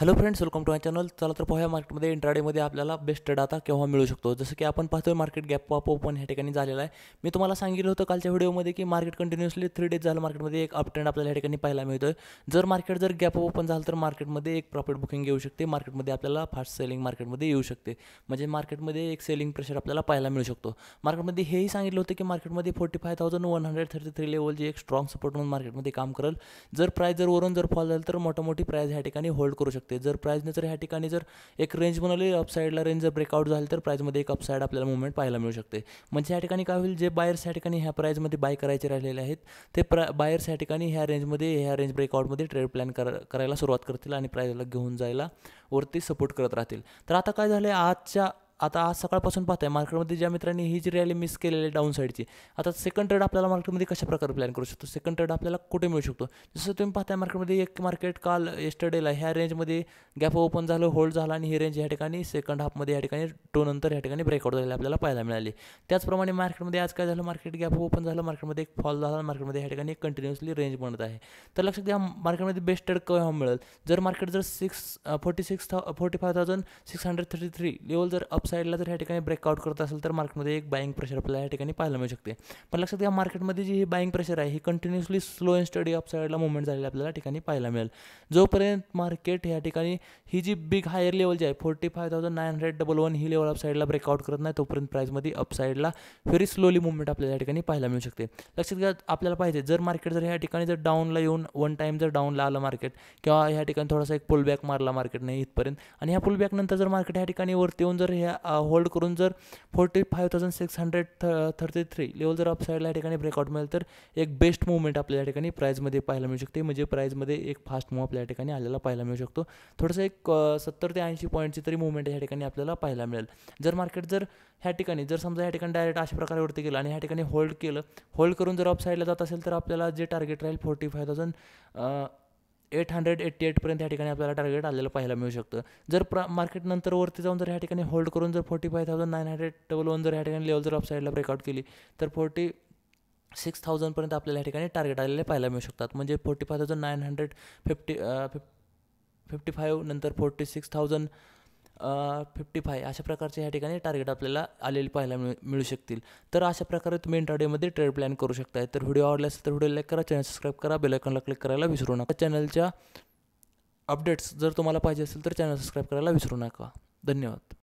hello friends welcome to my channel चला तर पाहूया मार्केटमध्ये इंट्राडेमध्ये आपल्याला बेस्ट डाटा केव्हा मिळू शकतो जसं की आपण पाहतोय मार्केट गॅप अप ओपन ह्या ठिकाणी झालेला आहे मी तुम्हाला सांगितलं होतं कालच्या व्हिडिओमध्ये की मार्केट कंटिन्युअसली थ्री डेज झालं मार्केटमध्ये एक अपट्रेंड आपल्याला ह्या ठिकाणी पाहायला मिळतोय जर मार्केट जर गॅप अप ओपन झालं तर मार्केटमध्ये एक प्रॉफिट बुकिंग येऊ शकते मार्केटमध्ये आपल्याला फास्ट सेलिंग मार्केटमध्ये येऊ शकते म्हणजे मार्केटमध्ये एक सेलिंग प्रेशर आपल्याला पाहायला मिळू शकतो मार्केटमध्ये हेही सांगितलं होतं की मार्केटमध्ये forty five thousand one hundred thirty three लेवलची एक स्ट्रॉंग सपोर्ट म्हणून मार्केटमध्ये काम करेल जर प्राईस जर वरून जर फॉल झालं तर मोठी प्राईस ह्या ठिकाणी होल्ड करू शकते शकते जर प्राईजने जर ह्या ठिकाणी जर एक रेंज बनवली अपसाईडला रेंज जर ब्रेकआउट झाली तर प्राईजमध्ये एक अपसाईड आपल्याला मुवमेंट पाहायला मिळू शकते म्हणजे ह्या ठिकाणी काय होईल जे बायर्स ह्या ठिकाणी ह्या प्राईजमध्ये बाय करायचे राहिलेले आहेत ते प्रा बायर्स ह्या ठिकाणी ह्या रेंजमध्ये ह्या रेंज ब्रेकआउटमध्ये ट्रेड प्लॅन कर करायला सुरुवात करतील आणि प्राईजला घेऊन जायला वरती सपोर्ट करत राहतील तर आता काय झालं आहे आजच्या आता आज सकाळपासून पाहत आहे मार्केटमध्ये ज्या मित्रांनी ही जी रॅली मिस केलेली आहे डाऊन साईडची आता सेकंड ट्रेड आपल्याला मार्केटमध्ये कशा प्रकारे प्लॅन करू शकतो सेकंड ट्रेड आपल्याला कुठे मिळू शकतो जसं तुम्ही पाहताय मार्केटमध्ये एक मार्केट काल एस्टरडेला ह्या रेंजमध्ये गॅप ओपन झालं होल्ड झाला आणि ही रेंज या ठिकाणी सेकंड हाफमध्ये या ठिकाणी नंतर या ठिकाणी ब्रेकआउट झाले आपल्याला पाहायला मिळाली त्याचप्रमाणे मार्केटमध्ये आज काय झालं मार्केट गॅप ओपन झालं मार्केटमध्ये एक फॉल झाला मार्केटमध्ये या ठिकाणी कंटिन्युअसली रेंज बनत आहे तर लक्षात घ्या मार्केटमध्ये बेस्ट ट्रेड केव्हा मिळेल जर मार्केट जर six forty six thou forty five thousand six hundred thirty three level जर अप अपसाईडला जर ह्या ठिकाणी ब्रेकआउट करत असेल तर मार्केटमध्ये एक बाईंग प्रेशर आपल्याला या ठिकाणी पाहायला मिळू शकते पण लक्षात घ्या मार्केटमध्ये जी ही बाईंग प्रेशर आहे ही कंटिन्युअसली स्लो अँड स्टडी अपसाईडला मुवमेंट झालेली आपल्याला ठिकाणी पाहायला मिळेल जोपर्यंत मार्केट या ठिकाणी ही जी बिग हायर लेवल जी आहे forty five thousand nine hundred double one ही लेवल अपसाईडला ब्रेकआउट करत नाही तोपर्यंत प्राईजमध्ये अपसाईडला व्हेरी स्लोली मुवमेंट आपल्याला या ठिकाणी पाहायला मिळू शकते लक्षात घ्या आपल्याला पाहिजे जर मार्केट जर या ठिकाणी जर डाऊनला येऊन वन टाईम जर डाऊनला आलं मार्केट किंवा ह्या ठिकाणी थोडासा एक पुलबॅक मारला मार्केटने इथपर्यंत आणि ह्या पुलबॅकनंतर जर मार्केट ह्या ठिकाणी वरती येऊन जर ह्या होल्ड करून जर forty five thousand six hundred थ थर्टी थ्री लेवल जर अपसाईडला या ठिकाणी ब्रेकआउट मिळेल तर एक बेस्ट मुवमेंट आपल्या या ठिकाणी प्राईजमध्ये पाहायला मिळू शकते म्हणजे प्राईजमध्ये एक फास्ट मूव आपल्या या ठिकाणी आलेला पाहायला मिळू शकतो थोडंसं एक सत्तर ते ऐंशी पॉईंटची तरी मुवमेंट या ठिकाणी आपल्याला पाहायला मिळेल जर मार्केट जर ह्या ठिकाणी जर समजा या ठिकाणी डायरेक्ट अशा प्रकारे वरती गेलं आणि ह्या ठिकाणी होल्ड केलं होल्ड करून जर अपसाईडला जात असेल तर आपल्याला जे टार्गेट राहील forty five thousand eight hundred eighty एटपर्यंत या ठिकाणी आपल्याला टार्गेट आलेलं पाहायला मिळू शकतं जर प्र मार्केट नंतर वरती जाऊन जर ह्या ठिकाणी होल्ड करून जर forty five thousand nine hundred double one जर ह्या ठिकाणी लेवल जर अपसाईडला ब्रेकआउट केली तर फोर्टी सिक्स थाउजंडपर्यंत आपल्याला या ठिकाणी टार्गेट आलेले पाहायला मिळू शकतात म्हणजे forty five thousand nine hundred fifty fifty five नंतर forty six thousand fifty five अशा प्रकारचे ह्या ठिकाणी टार्गेट आपल्याला आलेले पाहायला मिळ मिळू शकतील तर अशा प्रकारे तुम्ही इंट्राडेमध्ये ट्रेड प्लॅन करू शकताय तर व्हिडिओ आवडला असेल तर व्हिडिओ लाईक करा चॅनल सबस्क्राईब करा बेलायकॉनला क्लिक करायला विसरू नका चॅनलच्या अपडेट्स जर तुम्हाला पाहिजे असेल तर चॅनल सबस्क्राईब करायला विसरू नका धन्यवाद